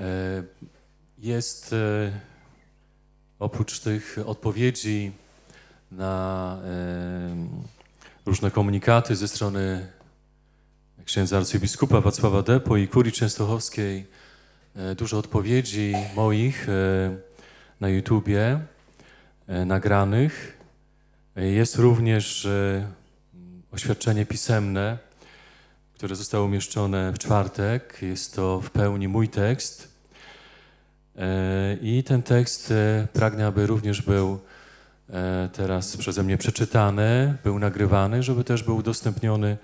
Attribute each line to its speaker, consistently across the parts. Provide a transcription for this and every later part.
Speaker 1: E, jest e, oprócz tych odpowiedzi na e, różne komunikaty ze strony księdza arcybiskupa Wacława Depo i kurii częstochowskiej, dużo odpowiedzi moich na YouTubie nagranych. Jest również oświadczenie pisemne które zostało umieszczone w czwartek. Jest to w pełni mój tekst. E, I ten tekst e, pragnę, aby również był e, teraz przeze mnie przeczytany, był nagrywany, żeby też był udostępniony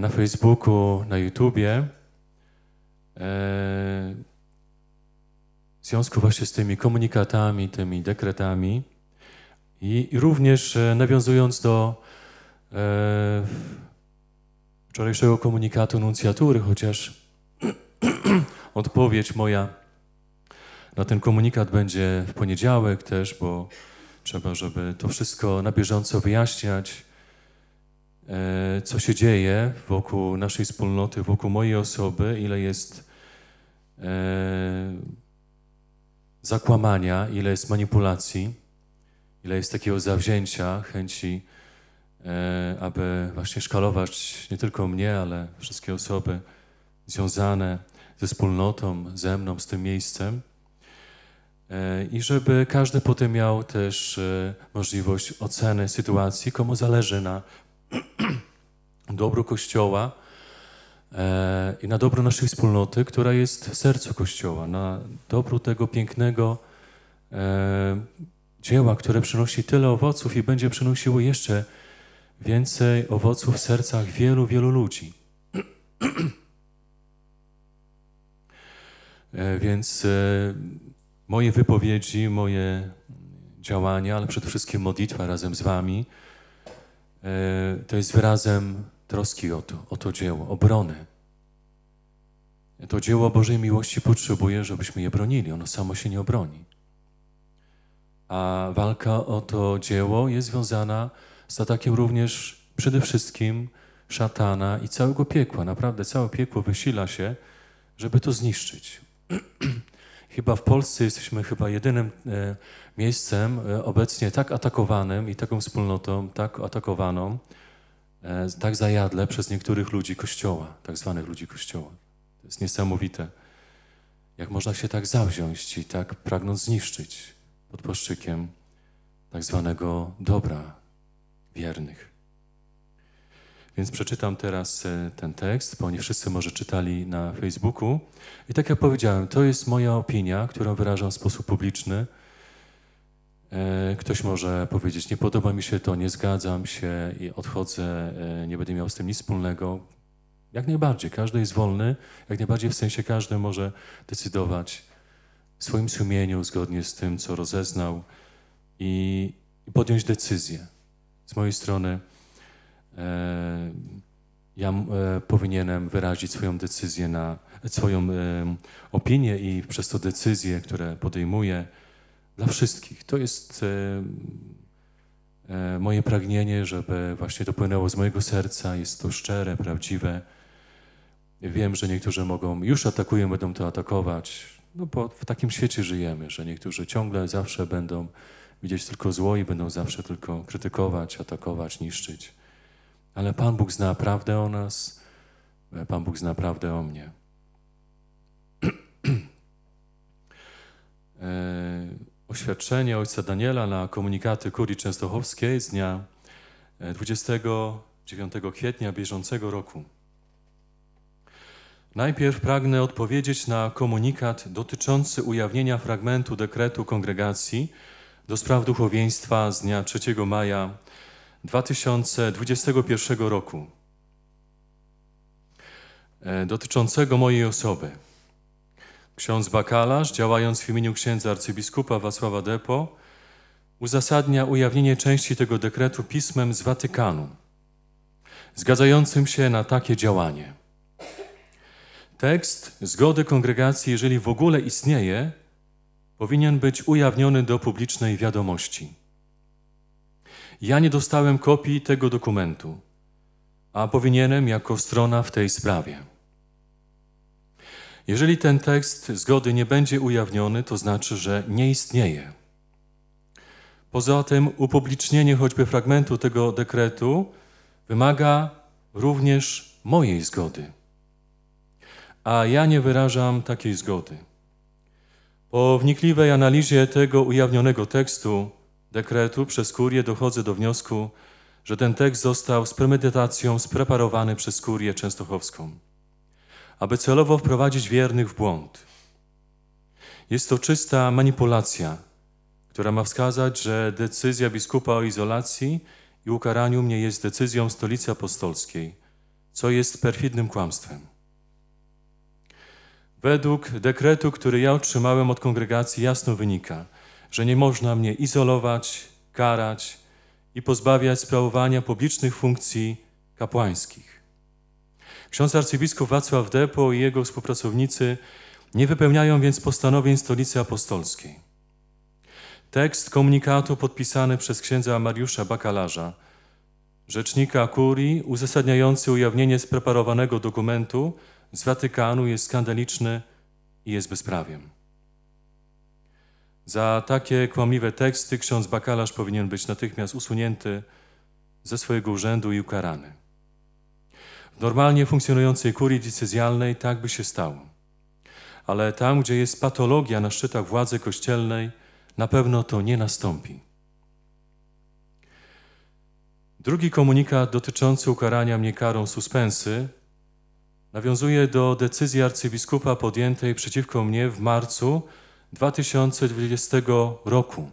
Speaker 1: na Facebooku, na YouTubie. W związku właśnie z tymi komunikatami, tymi dekretami i również nawiązując do wczorajszego komunikatu nuncjatury, chociaż odpowiedź moja na ten komunikat będzie w poniedziałek też, bo trzeba, żeby to wszystko na bieżąco wyjaśniać, e, co się dzieje wokół naszej wspólnoty, wokół mojej osoby, ile jest e, zakłamania, ile jest manipulacji, ile jest takiego zawzięcia, chęci E, aby właśnie szkalować nie tylko mnie, ale wszystkie osoby związane ze wspólnotą, ze mną, z tym miejscem. E, I żeby każdy potem miał też e, możliwość oceny sytuacji, komu zależy na dobru Kościoła i na dobro naszej wspólnoty, która jest w sercu Kościoła, na dobru tego pięknego dzieła, które przynosi tyle owoców i będzie przynosiło jeszcze więcej owoców w sercach wielu, wielu ludzi. E, więc e, moje wypowiedzi, moje działania, ale przede wszystkim modlitwa razem z Wami, e, to jest wyrazem troski o to, o to dzieło, obrony. To dzieło Bożej miłości potrzebuje, żebyśmy je bronili. Ono samo się nie obroni. A walka o to dzieło jest związana z z atakiem również przede wszystkim szatana i całego piekła. Naprawdę całe piekło wysila się, żeby to zniszczyć. chyba w Polsce jesteśmy chyba jedynym e, miejscem e, obecnie tak atakowanym i taką wspólnotą tak atakowaną, e, tak zajadle przez niektórych ludzi Kościoła, tak zwanych ludzi Kościoła. To jest niesamowite. Jak można się tak zawziąć i tak pragnąc zniszczyć pod płaszczykiem tak zwanego dobra, wiernych. Więc przeczytam teraz e, ten tekst, bo oni wszyscy może czytali na Facebooku. I tak jak powiedziałem, to jest moja opinia, którą wyrażam w sposób publiczny. E, ktoś może powiedzieć, nie podoba mi się to, nie zgadzam się i odchodzę, e, nie będę miał z tym nic wspólnego. Jak najbardziej, każdy jest wolny, jak najbardziej w sensie każdy może decydować w swoim sumieniu, zgodnie z tym, co rozeznał i podjąć decyzję. Z mojej strony e, ja e, powinienem wyrazić swoją decyzję na swoją e, opinię i przez to decyzje, które podejmuję dla wszystkich. To jest e, e, moje pragnienie, żeby właśnie to płynęło z mojego serca, jest to szczere, prawdziwe. Wiem, że niektórzy mogą, już atakują, będą to atakować, no bo w takim świecie żyjemy, że niektórzy ciągle, zawsze będą widzieć tylko zło i będą zawsze tylko krytykować, atakować, niszczyć. Ale Pan Bóg zna prawdę o nas, Pan Bóg zna prawdę o mnie. E, oświadczenie ojca Daniela na komunikaty kurii częstochowskiej z dnia 29 e, kwietnia bieżącego roku. Najpierw pragnę odpowiedzieć na komunikat dotyczący ujawnienia fragmentu dekretu kongregacji do spraw duchowieństwa z dnia 3 maja 2021 roku e, dotyczącego mojej osoby. Ksiądz bakalarz, działając w imieniu księdza arcybiskupa Wacława Depo, uzasadnia ujawnienie części tego dekretu pismem z Watykanu, zgadzającym się na takie działanie. Tekst zgody kongregacji, jeżeli w ogóle istnieje, powinien być ujawniony do publicznej wiadomości. Ja nie dostałem kopii tego dokumentu, a powinienem jako strona w tej sprawie. Jeżeli ten tekst zgody nie będzie ujawniony, to znaczy, że nie istnieje. Poza tym upublicznienie choćby fragmentu tego dekretu wymaga również mojej zgody. A ja nie wyrażam takiej zgody. Po wnikliwej analizie tego ujawnionego tekstu dekretu przez kurię dochodzę do wniosku, że ten tekst został z premedytacją spreparowany przez kurię częstochowską, aby celowo wprowadzić wiernych w błąd. Jest to czysta manipulacja, która ma wskazać, że decyzja biskupa o izolacji i ukaraniu mnie jest decyzją Stolicy Apostolskiej, co jest perfidnym kłamstwem. Według dekretu, który ja otrzymałem od kongregacji, jasno wynika, że nie można mnie izolować, karać i pozbawiać sprawowania publicznych funkcji kapłańskich. Ksiądz arcybiskup Wacław Depo i jego współpracownicy nie wypełniają więc postanowień Stolicy Apostolskiej. Tekst komunikatu podpisany przez księdza Mariusza Bakalarza, rzecznika kurii, uzasadniający ujawnienie spreparowanego dokumentu, z Watykanu jest skandaliczny i jest bezprawiem. Za takie kłamliwe teksty ksiądz bakalarz powinien być natychmiast usunięty ze swojego urzędu i ukarany. W normalnie funkcjonującej kurii decyzjalnej tak by się stało. Ale tam, gdzie jest patologia na szczytach władzy kościelnej, na pewno to nie nastąpi. Drugi komunikat dotyczący ukarania mnie karą suspensy Nawiązuje do decyzji arcybiskupa podjętej przeciwko mnie w marcu 2020 roku,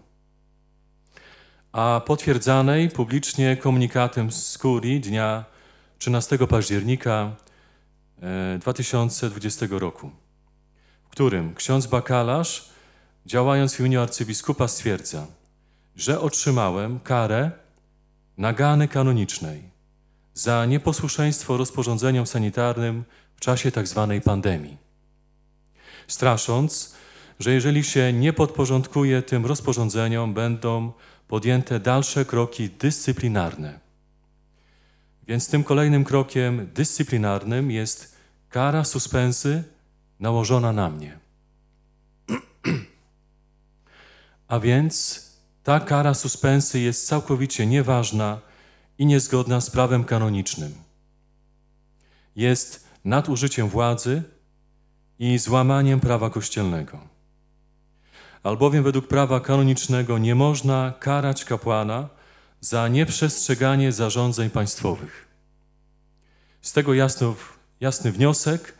Speaker 1: a potwierdzanej publicznie komunikatem z Kurii dnia 13 października 2020 e, roku, w którym ksiądz Bakalarz, działając w imieniu arcybiskupa, stwierdza, że otrzymałem karę nagany kanonicznej za nieposłuszeństwo rozporządzeniom sanitarnym w czasie tzw. Tak pandemii. Strasząc, że jeżeli się nie podporządkuje tym rozporządzeniom, będą podjęte dalsze kroki dyscyplinarne. Więc tym kolejnym krokiem dyscyplinarnym jest kara suspensy nałożona na mnie. A więc ta kara suspensy jest całkowicie nieważna i niezgodna z prawem kanonicznym. Jest nadużyciem władzy i złamaniem prawa kościelnego. Albowiem według prawa kanonicznego nie można karać kapłana za nieprzestrzeganie zarządzeń państwowych. Z tego jasno, jasny wniosek,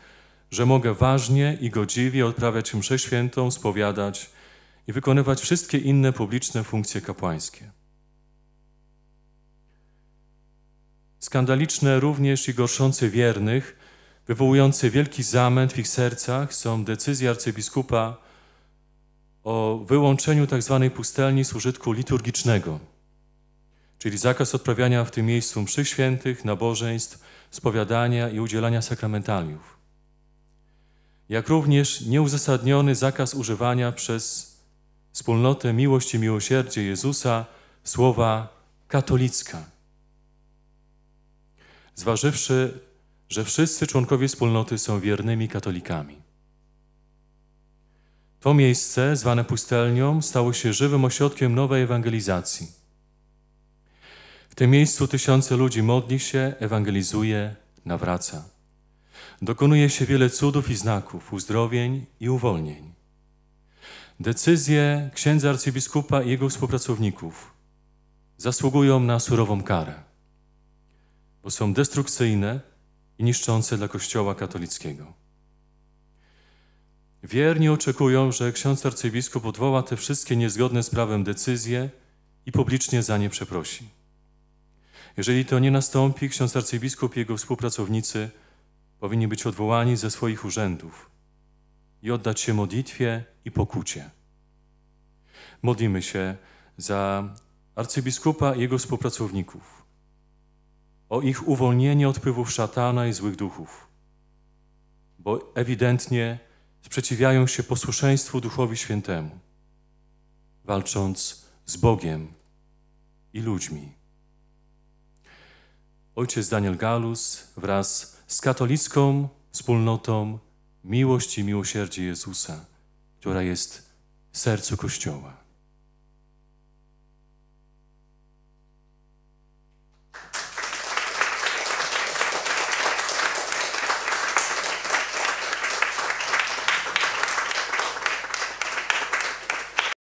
Speaker 1: że mogę ważnie i godziwie odprawiać mszę świętą, spowiadać i wykonywać wszystkie inne publiczne funkcje kapłańskie. Skandaliczne również i gorszące wiernych, wywołujące wielki zamęt w ich sercach są decyzje arcybiskupa o wyłączeniu tzw. Tak pustelni z użytku liturgicznego, czyli zakaz odprawiania w tym miejscu mszy świętych, nabożeństw, spowiadania i udzielania sakramentaliów, jak również nieuzasadniony zakaz używania przez wspólnotę miłości i miłosierdzie Jezusa słowa katolicka zważywszy, że wszyscy członkowie wspólnoty są wiernymi katolikami. To miejsce, zwane pustelnią, stało się żywym ośrodkiem nowej ewangelizacji. W tym miejscu tysiące ludzi modli się, ewangelizuje, nawraca. Dokonuje się wiele cudów i znaków, uzdrowień i uwolnień. Decyzje księdza arcybiskupa i jego współpracowników zasługują na surową karę bo są destrukcyjne i niszczące dla Kościoła katolickiego. Wierni oczekują, że ksiądz arcybiskup odwoła te wszystkie niezgodne z prawem decyzje i publicznie za nie przeprosi. Jeżeli to nie nastąpi, ksiądz arcybiskup i jego współpracownicy powinni być odwołani ze swoich urzędów i oddać się modlitwie i pokucie. Modlimy się za arcybiskupa i jego współpracowników o ich uwolnienie od wpływów szatana i złych duchów, bo ewidentnie sprzeciwiają się posłuszeństwu Duchowi Świętemu, walcząc z Bogiem i ludźmi. Ojciec Daniel Galus wraz z katolicką wspólnotą miłości i miłosierdzie Jezusa, która jest w sercu Kościoła.